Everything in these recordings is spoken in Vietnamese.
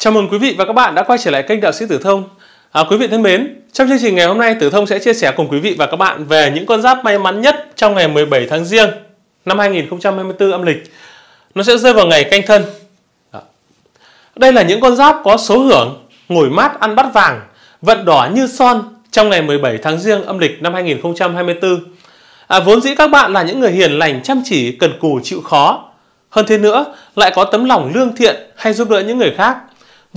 Chào mừng quý vị và các bạn đã quay trở lại kênh Đạo sĩ Tử Thông. À, quý vị thân mến, trong chương trình ngày hôm nay Tử Thông sẽ chia sẻ cùng quý vị và các bạn về những con giáp may mắn nhất trong ngày 17 tháng Giêng năm 2024 âm lịch. Nó sẽ rơi vào ngày canh thân. Đây là những con giáp có số hưởng, ngồi mát ăn bát vàng, vận đỏ như son trong ngày 17 tháng Giêng âm lịch năm 2024. À, vốn dĩ các bạn là những người hiền lành, chăm chỉ, cần cù, chịu khó. Hơn thế nữa, lại có tấm lòng lương thiện hay giúp đỡ những người khác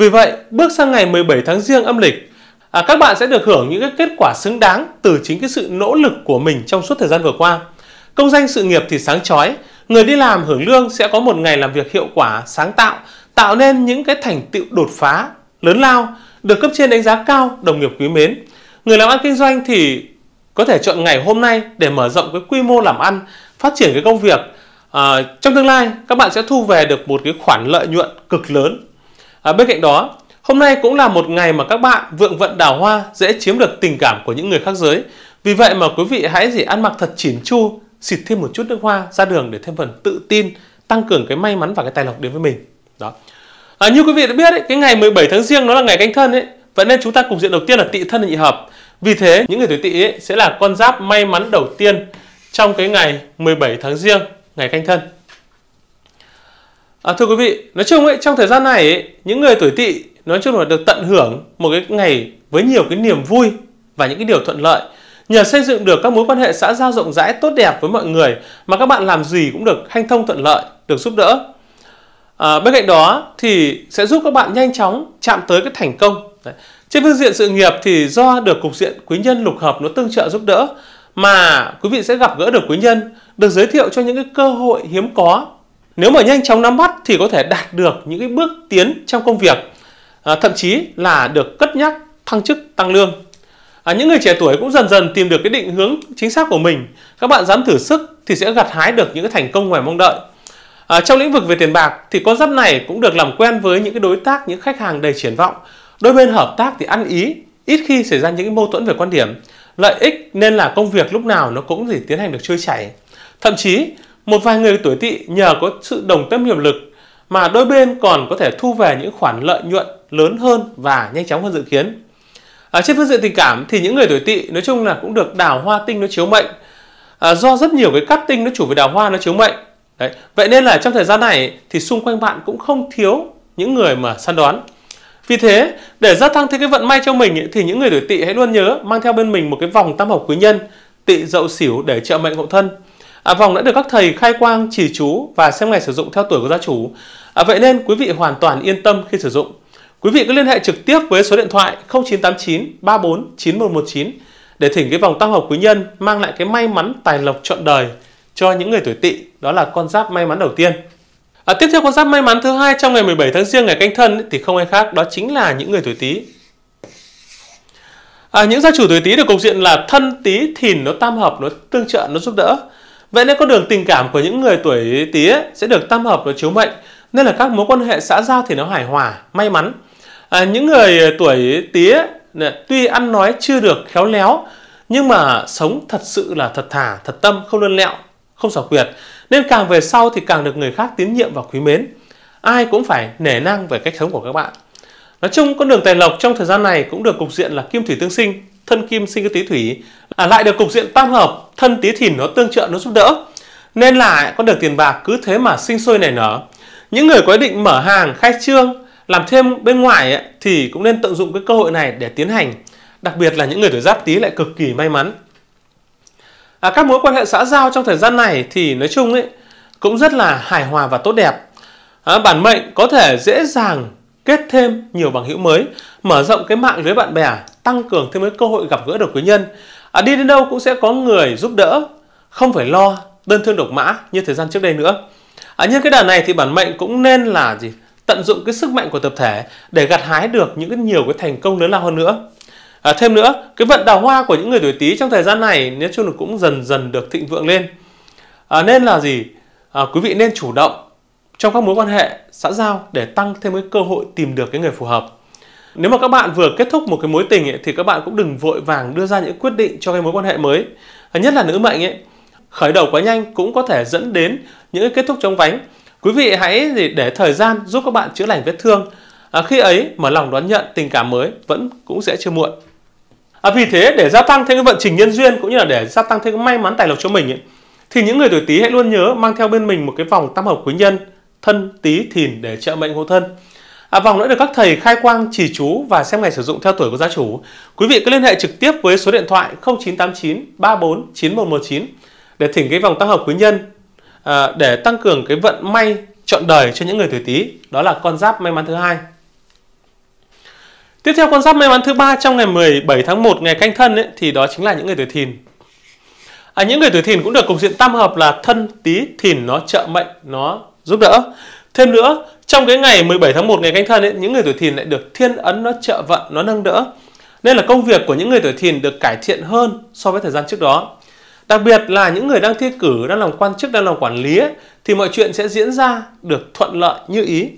vì vậy, bước sang ngày 17 tháng riêng âm lịch, à, các bạn sẽ được hưởng những cái kết quả xứng đáng từ chính cái sự nỗ lực của mình trong suốt thời gian vừa qua. Công danh sự nghiệp thì sáng chói, người đi làm hưởng lương sẽ có một ngày làm việc hiệu quả, sáng tạo, tạo nên những cái thành tựu đột phá, lớn lao, được cấp trên đánh giá cao, đồng nghiệp quý mến. Người làm ăn kinh doanh thì có thể chọn ngày hôm nay để mở rộng cái quy mô làm ăn, phát triển cái công việc. À, trong tương lai, các bạn sẽ thu về được một cái khoản lợi nhuận cực lớn À, bên cạnh đó, hôm nay cũng là một ngày mà các bạn vượng vận đào hoa dễ chiếm được tình cảm của những người khác giới. Vì vậy mà quý vị hãy gì ăn mặc thật chỉn chu, xịt thêm một chút nước hoa ra đường để thêm phần tự tin, tăng cường cái may mắn và cái tài lộc đến với mình. Đó. À, như quý vị đã biết ấy, cái ngày 17 tháng riêng nó là ngày canh thân ấy, vậy nên chúng ta cùng diện đầu tiên là tỵ thân và nhị hợp. Vì thế những người tuổi tỵ ấy sẽ là con giáp may mắn đầu tiên trong cái ngày 17 tháng riêng, ngày canh thân. À, thưa quý vị, nói chung ấy, trong thời gian này ấy, những người tuổi tỵ nói chung là được tận hưởng một cái ngày với nhiều cái niềm vui và những cái điều thuận lợi nhờ xây dựng được các mối quan hệ xã giao rộng rãi tốt đẹp với mọi người mà các bạn làm gì cũng được hanh thông thuận lợi được giúp đỡ à, bên cạnh đó thì sẽ giúp các bạn nhanh chóng chạm tới cái thành công Đấy. trên phương diện sự nghiệp thì do được cục diện quý nhân lục hợp nó tương trợ giúp đỡ mà quý vị sẽ gặp gỡ được quý nhân được giới thiệu cho những cái cơ hội hiếm có nếu mà nhanh chóng nắm bắt thì có thể đạt được những cái bước tiến trong công việc, à, thậm chí là được cất nhắc, thăng chức, tăng lương. À, những người trẻ tuổi cũng dần dần tìm được cái định hướng chính xác của mình. Các bạn dám thử sức thì sẽ gặt hái được những cái thành công ngoài mong đợi. À, trong lĩnh vực về tiền bạc thì con giáp này cũng được làm quen với những cái đối tác, những khách hàng đầy triển vọng. Đôi bên hợp tác thì ăn ý, ít khi xảy ra những cái mâu thuẫn về quan điểm. Lợi ích nên là công việc lúc nào nó cũng gì tiến hành được trôi chảy. Thậm chí một vài người tuổi tỵ nhờ có sự đồng tâm hiệp lực mà đôi bên còn có thể thu về những khoản lợi nhuận lớn hơn và nhanh chóng hơn dự kiến. À, trên phương diện tình cảm thì những người tuổi tỵ nói chung là cũng được đào hoa tinh nó chiếu mệnh à, do rất nhiều cái cắt tinh nó chủ về đào hoa nó chiếu mệnh. Đấy. Vậy nên là trong thời gian này thì xung quanh bạn cũng không thiếu những người mà săn đón. Vì thế, để gia tăng thêm cái vận may cho mình ý, thì những người tuổi tỵ hãy luôn nhớ mang theo bên mình một cái vòng tam hợp quý nhân, tỵ dậu xỉu để trợ mệnh hộ thân. À, vòng đã được các thầy khai quang chỉ chú và xem ngày sử dụng theo tuổi của gia chủ. À, vậy nên quý vị hoàn toàn yên tâm khi sử dụng. Quý vị cứ liên hệ trực tiếp với số điện thoại 0989 34 9119 để thỉnh cái vòng tam hợp quý nhân mang lại cái may mắn tài lộc trọn đời cho những người tuổi tỵ. Đó là con giáp may mắn đầu tiên. À, tiếp theo con giáp may mắn thứ hai trong ngày 17 tháng riêng ngày canh thân thì không ai khác đó chính là những người tuổi tý. À, những gia chủ tuổi tý được cục diện là thân tý thìn nó tam hợp nó tương trợ nó giúp đỡ Vậy nên con đường tình cảm của những người tuổi tí ấy, sẽ được tam hợp và chiếu mệnh, nên là các mối quan hệ xã giao thì nó hài hòa, may mắn. À, những người tuổi tí ấy, tuy ăn nói chưa được khéo léo, nhưng mà sống thật sự là thật thà, thật tâm, không lươn lẹo, không xảo quyệt. Nên càng về sau thì càng được người khác tín nhiệm và quý mến. Ai cũng phải nể năng về cách sống của các bạn. Nói chung, con đường tài lộc trong thời gian này cũng được cục diện là kim thủy tương sinh, thân kim sinh cái tí thủy, à, lại được cục diện tam hợp thân tí thìn nó tương trợ nó giúp đỡ nên là con đường tiền bạc cứ thế mà sinh sôi nảy nở những người có ý định mở hàng khai trương làm thêm bên ngoài ấy, thì cũng nên tận dụng cái cơ hội này để tiến hành đặc biệt là những người tuổi giáp tý lại cực kỳ may mắn à, các mối quan hệ xã giao trong thời gian này thì nói chung ấy cũng rất là hài hòa và tốt đẹp à, bản mệnh có thể dễ dàng kết thêm nhiều bằng hữu mới mở rộng cái mạng lưới bạn bè tăng cường thêm cái cơ hội gặp gỡ được quý nhân à, đi đến đâu cũng sẽ có người giúp đỡ không phải lo đơn thương độc mã như thời gian trước đây nữa à, nhân cái đà này thì bản mệnh cũng nên là gì tận dụng cái sức mạnh của tập thể để gặt hái được những cái nhiều cái thành công lớn lao hơn nữa à, thêm nữa cái vận đào hoa của những người tuổi tý trong thời gian này nếu chung là cũng dần dần được thịnh vượng lên à, nên là gì à, quý vị nên chủ động trong các mối quan hệ xã giao để tăng thêm cái cơ hội tìm được cái người phù hợp nếu mà các bạn vừa kết thúc một cái mối tình ấy, thì các bạn cũng đừng vội vàng đưa ra những quyết định cho cái mối quan hệ mới nhất là nữ mệnh ấy khởi đầu quá nhanh cũng có thể dẫn đến những cái kết thúc trong vánh quý vị hãy để thời gian giúp các bạn chữa lành vết thương à, khi ấy mà lòng đón nhận tình cảm mới vẫn cũng sẽ chưa muộn à, vì thế để gia tăng thêm cái vận trình nhân duyên cũng như là để gia tăng thêm cái may mắn tài lộc cho mình ấy, thì những người tuổi tý hãy luôn nhớ mang theo bên mình một cái vòng tam hợp quý nhân thân tý thìn để trợ mệnh hộ thân À, vòng nữa được các thầy khai quang chỉ chú và xem ngày sử dụng theo tuổi của gia chủ. Quý vị cứ liên hệ trực tiếp với số điện thoại 0989 34 9119 để thỉnh cái vòng tăng hợp quý nhân à, để tăng cường cái vận may chọn đời cho những người tuổi Tý. Đó là con giáp may mắn thứ hai. Tiếp theo con giáp may mắn thứ ba trong ngày 17 tháng 1 ngày canh thân ấy, thì đó chính là những người tuổi Thìn. À, những người tuổi Thìn cũng được cục diện tam hợp là thân, Tý, Thìn nó trợ mệnh, nó giúp đỡ. Thêm nữa trong cái ngày 17 tháng 1 ngày canh thân ấy, những người tuổi thìn lại được thiên ấn nó trợ vận nó nâng đỡ nên là công việc của những người tuổi thìn được cải thiện hơn so với thời gian trước đó đặc biệt là những người đang thi cử đang làm quan chức đang làm quản lý ấy, thì mọi chuyện sẽ diễn ra được thuận lợi như ý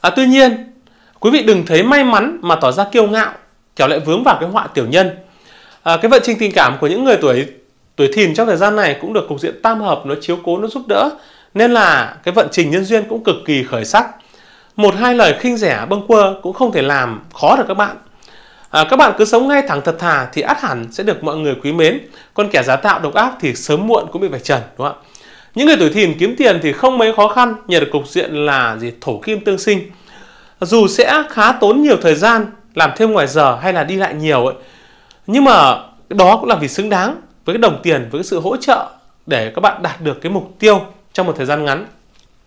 à, tuy nhiên quý vị đừng thấy may mắn mà tỏ ra kiêu ngạo kẻo lại vướng vào cái họa tiểu nhân à, cái vận trình tình cảm của những người tuổi tuổi thìn trong thời gian này cũng được cục diện tam hợp nó chiếu cố nó giúp đỡ nên là cái vận trình nhân duyên cũng cực kỳ khởi sắc một hai lời khinh rẻ bâng quơ cũng không thể làm khó được các bạn à, các bạn cứ sống ngay thẳng thật thà thì ắt hẳn sẽ được mọi người quý mến còn kẻ giả tạo độc ác thì sớm muộn cũng bị vạch trần đúng không ạ những người tuổi thìn kiếm tiền thì không mấy khó khăn nhờ được cục diện là gì thổ kim tương sinh dù sẽ khá tốn nhiều thời gian làm thêm ngoài giờ hay là đi lại nhiều ấy nhưng mà đó cũng là vì xứng đáng với cái đồng tiền với cái sự hỗ trợ để các bạn đạt được cái mục tiêu trong một thời gian ngắn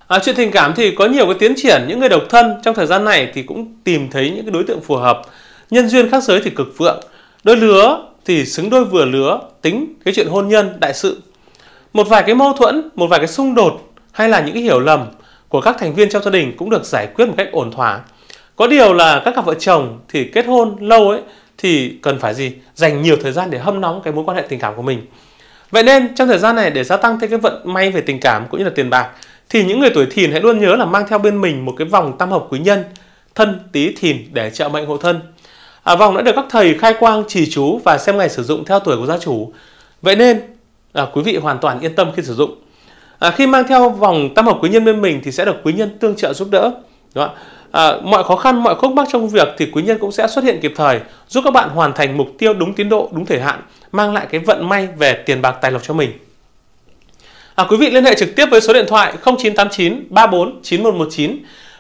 À, chuyện tình cảm thì có nhiều cái tiến triển những người độc thân trong thời gian này thì cũng tìm thấy những cái đối tượng phù hợp nhân duyên khác giới thì cực vượng đôi lứa thì xứng đôi vừa lứa tính cái chuyện hôn nhân đại sự một vài cái mâu thuẫn một vài cái xung đột hay là những cái hiểu lầm của các thành viên trong gia đình cũng được giải quyết một cách ổn thỏa có điều là các cặp vợ chồng thì kết hôn lâu ấy thì cần phải gì dành nhiều thời gian để hâm nóng cái mối quan hệ tình cảm của mình vậy nên trong thời gian này để gia tăng thêm cái vận may về tình cảm cũng như là tiền bạc thì những người tuổi thìn hãy luôn nhớ là mang theo bên mình một cái vòng tam hợp quý nhân thân tý thìn để trợ mệnh hộ thân à, vòng đã được các thầy khai quang trì chú và xem ngày sử dụng theo tuổi của gia chủ vậy nên à, quý vị hoàn toàn yên tâm khi sử dụng à, khi mang theo vòng tam hợp quý nhân bên mình thì sẽ được quý nhân tương trợ giúp đỡ đúng không? À, mọi khó khăn mọi khúc mắc trong việc thì quý nhân cũng sẽ xuất hiện kịp thời giúp các bạn hoàn thành mục tiêu đúng tiến độ đúng thời hạn mang lại cái vận may về tiền bạc tài lộc cho mình À, quý vị liên hệ trực tiếp với số điện thoại 0989 34 9119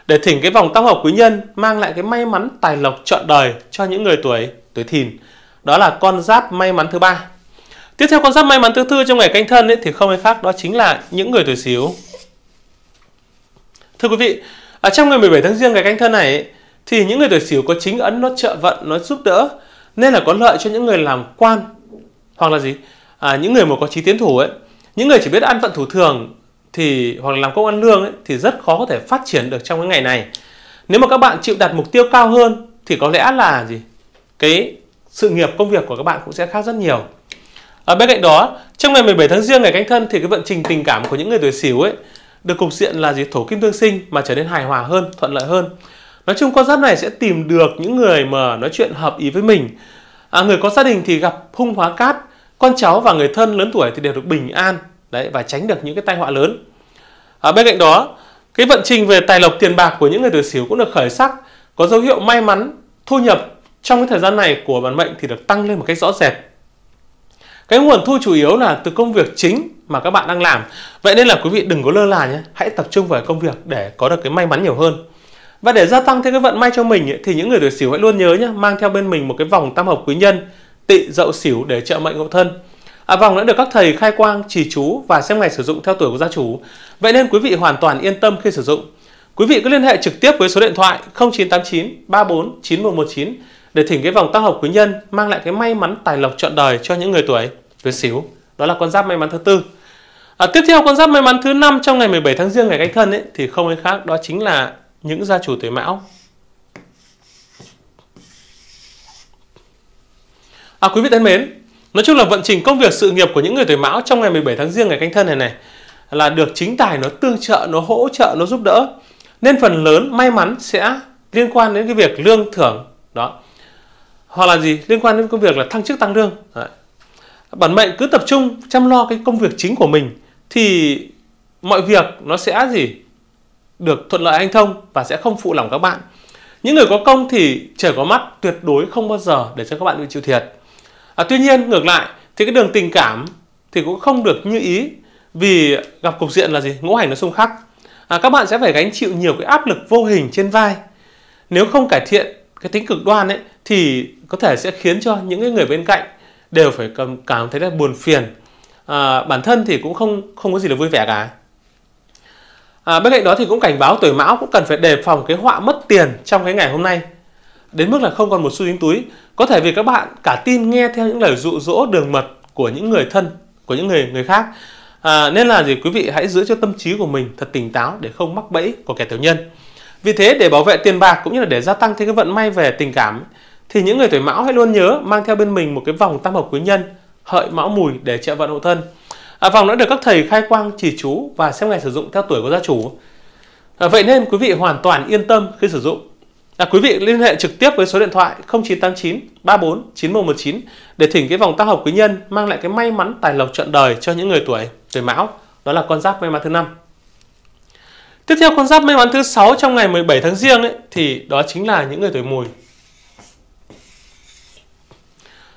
để thỉnh cái vòng tam hợp quý nhân mang lại cái may mắn tài lộc trọn đời cho những người tuổi tuổi thìn. Đó là con giáp may mắn thứ ba. Tiếp theo con giáp may mắn thứ tư trong ngày canh thân ấy, thì không ai khác đó chính là những người tuổi xíu. Thưa quý vị, ở à, trong ngày 17 tháng riêng ngày canh thân này ấy, thì những người tuổi xỉu có chính ấn nó trợ vận nó giúp đỡ nên là có lợi cho những người làm quan hoặc là gì à, những người mà có trí tiến thủ ấy những người chỉ biết ăn vận thủ thường thì hoặc là làm công ăn lương ấy, thì rất khó có thể phát triển được trong cái ngày này nếu mà các bạn chịu đặt mục tiêu cao hơn thì có lẽ là gì cái sự nghiệp công việc của các bạn cũng sẽ khác rất nhiều ở bên cạnh đó trong ngày 17 tháng riêng ngày canh thân thì cái vận trình tình cảm của những người tuổi xỉu ấy được cục diện là gì thổ kim tương sinh mà trở nên hài hòa hơn thuận lợi hơn nói chung con giáp này sẽ tìm được những người mà nói chuyện hợp ý với mình à, người có gia đình thì gặp hung hóa cát con cháu và người thân lớn tuổi thì đều được bình an đấy và tránh được những cái tai họa lớn à, bên cạnh đó cái vận trình về tài lộc tiền bạc của những người tuổi sửu cũng được khởi sắc có dấu hiệu may mắn thu nhập trong cái thời gian này của bản mệnh thì được tăng lên một cách rõ rệt cái nguồn thu chủ yếu là từ công việc chính mà các bạn đang làm vậy nên là quý vị đừng có lơ là nhé hãy tập trung vào công việc để có được cái may mắn nhiều hơn và để gia tăng thêm cái vận may cho mình ấy, thì những người tuổi sửu hãy luôn nhớ nhé mang theo bên mình một cái vòng tam hợp quý nhân tị dậu xỉu để trợ mệnh ngộ thân. À, vòng đã được các thầy khai quang, trì chú và xem ngày sử dụng theo tuổi của gia chủ. Vậy nên quý vị hoàn toàn yên tâm khi sử dụng. Quý vị cứ liên hệ trực tiếp với số điện thoại 0989 34 9119 để thỉnh cái vòng tăng học quý nhân mang lại cái may mắn tài lộc trọn đời cho những người tuổi tuổi xíu. Đó là con giáp may mắn thứ tư. À, tiếp theo con giáp may mắn thứ năm trong ngày 17 tháng riêng ngày canh thân ấy thì không ai khác đó chính là những gia chủ tuổi mão À quý vị thân mến, nói chung là vận trình công việc sự nghiệp của những người tuổi Mão trong ngày 17 tháng riêng ngày canh thân này này là được chính tài nó tương trợ, nó hỗ trợ, nó giúp đỡ. Nên phần lớn may mắn sẽ liên quan đến cái việc lương thưởng đó. Hoặc là gì? Liên quan đến công việc là thăng chức tăng lương. Đấy. Bản mệnh cứ tập trung chăm lo cái công việc chính của mình thì mọi việc nó sẽ gì? Được thuận lợi anh thông và sẽ không phụ lòng các bạn. Những người có công thì trời có mắt tuyệt đối không bao giờ để cho các bạn bị chịu thiệt à, tuy nhiên ngược lại thì cái đường tình cảm thì cũng không được như ý vì gặp cục diện là gì ngũ hành nó xung khắc à, các bạn sẽ phải gánh chịu nhiều cái áp lực vô hình trên vai nếu không cải thiện cái tính cực đoan ấy thì có thể sẽ khiến cho những người bên cạnh đều phải cảm cảm thấy là buồn phiền à, bản thân thì cũng không không có gì là vui vẻ cả à, bên cạnh đó thì cũng cảnh báo tuổi mão cũng cần phải đề phòng cái họa mất tiền trong cái ngày hôm nay đến mức là không còn một xu dính túi. Có thể vì các bạn cả tin nghe theo những lời dụ dỗ đường mật của những người thân, của những người người khác. À, nên là gì quý vị hãy giữ cho tâm trí của mình thật tỉnh táo để không mắc bẫy của kẻ tiểu nhân. Vì thế để bảo vệ tiền bạc cũng như là để gia tăng thêm cái vận may về tình cảm thì những người tuổi mão hãy luôn nhớ mang theo bên mình một cái vòng tam hợp quý nhân hợi mão mùi để trợ vận hộ thân. À, vòng đã được các thầy khai quang chỉ chú và xem ngày sử dụng theo tuổi của gia chủ. À, vậy nên quý vị hoàn toàn yên tâm khi sử dụng là quý vị liên hệ trực tiếp với số điện thoại 0989 34 9119 để thỉnh cái vòng tam hợp quý nhân mang lại cái may mắn tài lộc trọn đời cho những người tuổi tuổi mão đó là con giáp may mắn thứ năm tiếp theo con giáp may mắn thứ sáu trong ngày 17 tháng riêng ấy, thì đó chính là những người tuổi mùi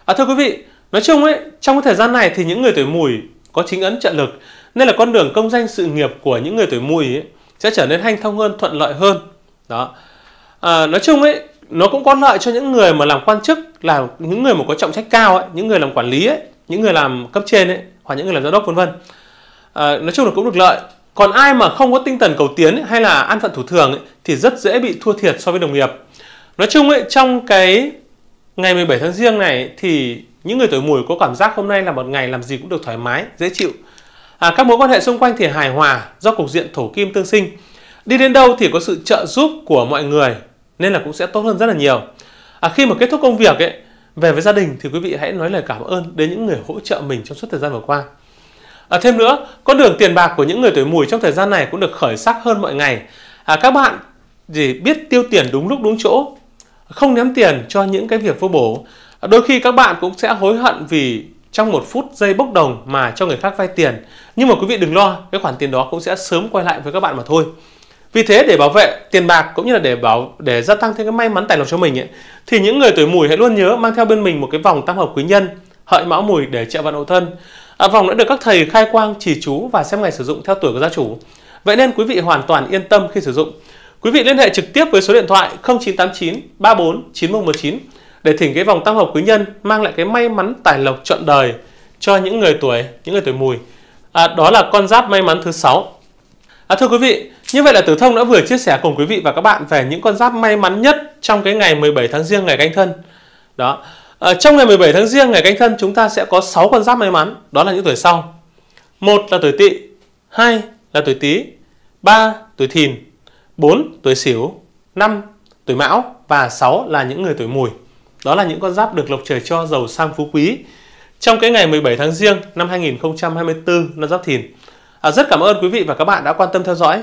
à, thưa quý vị nói chung ấy trong cái thời gian này thì những người tuổi mùi có chính ấn trợ lực nên là con đường công danh sự nghiệp của những người tuổi mùi ấy, sẽ trở nên hanh thông hơn thuận lợi hơn đó à, nói chung ấy nó cũng có lợi cho những người mà làm quan chức là những người mà có trọng trách cao ấy những người làm quản lý ấy những người làm cấp trên ấy hoặc những người làm giám đốc vân vân à, nói chung là cũng được lợi còn ai mà không có tinh thần cầu tiến ấy, hay là an phận thủ thường ấy, thì rất dễ bị thua thiệt so với đồng nghiệp nói chung ấy trong cái ngày 17 tháng riêng này thì những người tuổi mùi có cảm giác hôm nay là một ngày làm gì cũng được thoải mái dễ chịu à, các mối quan hệ xung quanh thì hài hòa do cục diện thổ kim tương sinh đi đến đâu thì có sự trợ giúp của mọi người nên là cũng sẽ tốt hơn rất là nhiều à, khi mà kết thúc công việc ấy về với gia đình thì quý vị hãy nói lời cảm ơn đến những người hỗ trợ mình trong suốt thời gian vừa qua à, thêm nữa con đường tiền bạc của những người tuổi mùi trong thời gian này cũng được khởi sắc hơn mọi ngày à, các bạn gì biết tiêu tiền đúng lúc đúng chỗ không ném tiền cho những cái việc vô bổ à, đôi khi các bạn cũng sẽ hối hận vì trong một phút giây bốc đồng mà cho người khác vay tiền nhưng mà quý vị đừng lo cái khoản tiền đó cũng sẽ sớm quay lại với các bạn mà thôi vì thế để bảo vệ tiền bạc cũng như là để bảo để gia tăng thêm cái may mắn tài lộc cho mình ấy, thì những người tuổi mùi hãy luôn nhớ mang theo bên mình một cái vòng tam hợp quý nhân hợi mão mùi để trợ vận hậu thân. À, vòng đã được các thầy khai quang chỉ chú và xem ngày sử dụng theo tuổi của gia chủ. Vậy nên quý vị hoàn toàn yên tâm khi sử dụng. Quý vị liên hệ trực tiếp với số điện thoại 0989 34 9119 để thỉnh cái vòng tam hợp quý nhân mang lại cái may mắn tài lộc trọn đời cho những người tuổi những người tuổi mùi. À, đó là con giáp may mắn thứ sáu. À, thưa quý vị, như vậy là Tử Thông đã vừa chia sẻ cùng quý vị và các bạn về những con giáp may mắn nhất trong cái ngày 17 tháng riêng ngày canh thân. Đó. À, trong ngày 17 tháng riêng ngày canh thân chúng ta sẽ có 6 con giáp may mắn, đó là những tuổi sau. một là tuổi Tỵ, hai là tuổi Tý, ba tuổi Thìn, bốn tuổi Sửu, năm tuổi Mão và 6 là những người tuổi Mùi. Đó là những con giáp được lộc trời cho giàu sang phú quý trong cái ngày 17 tháng riêng năm 2024 năm Giáp Thìn. À, rất cảm ơn quý vị và các bạn đã quan tâm theo dõi.